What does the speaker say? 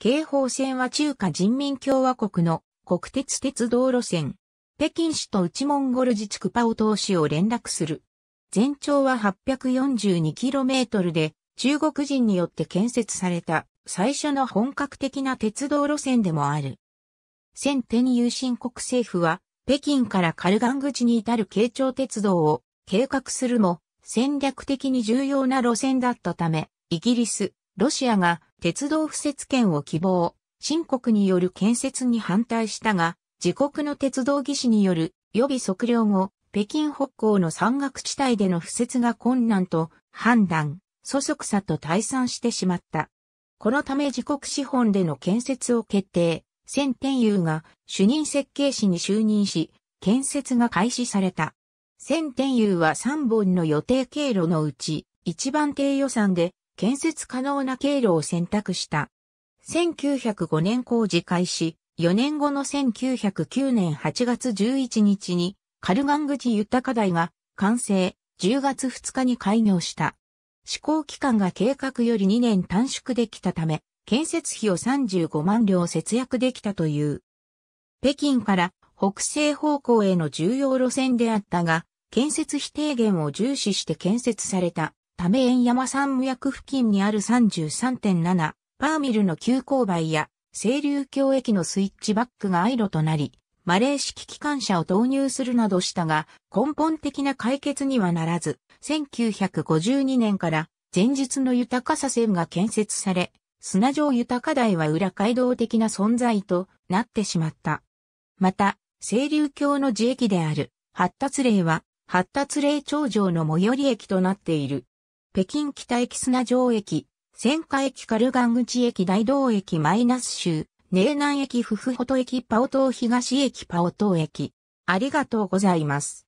京方線は中華人民共和国の国鉄鉄道路線。北京市と内モンゴル自治区パオ東市を連絡する。全長は 842km で、中国人によって建設された最初の本格的な鉄道路線でもある。先天有新国政府は、北京からカルガン口に至る京長鉄道を計画するも、戦略的に重要な路線だったため、イギリス、ロシアが鉄道敷設権を希望、新国による建設に反対したが、自国の鉄道技師による予備測量後、北京北港の山岳地帯での敷設が困難と判断、そそくさと退散してしまった。このため自国資本での建設を決定、千天佑が主任設計士に就任し、建設が開始された。千天佑は3本の予定経路のうち、一番低予算で建設可能な経路を選択した。1905年工事開始、4年後の1909年8月11日に、カルガン口豊台が完成、10月2日に開業した。施行期間が計画より2年短縮できたため、建設費を35万両節約できたという。北京から北西方向への重要路線であったが、建設費低減を重視して建設されたため縁山山脈付近にある33.7パーミルの急勾配や清流橋駅のスイッチバックが愛路となり、マレー式機関車を導入するなどしたが、根本的な解決にはならず、1952年から前述の豊かさ線が建設され、砂上豊か台は裏街道的な存在となってしまった。また、清流橋の自駅である発達例は発達例頂上の最寄り駅となっている。北京北駅砂城駅、仙華駅カルガン口駅大道駅マイナス州、寧南駅ふふほと駅パオ島東駅パオ島駅。ありがとうございます。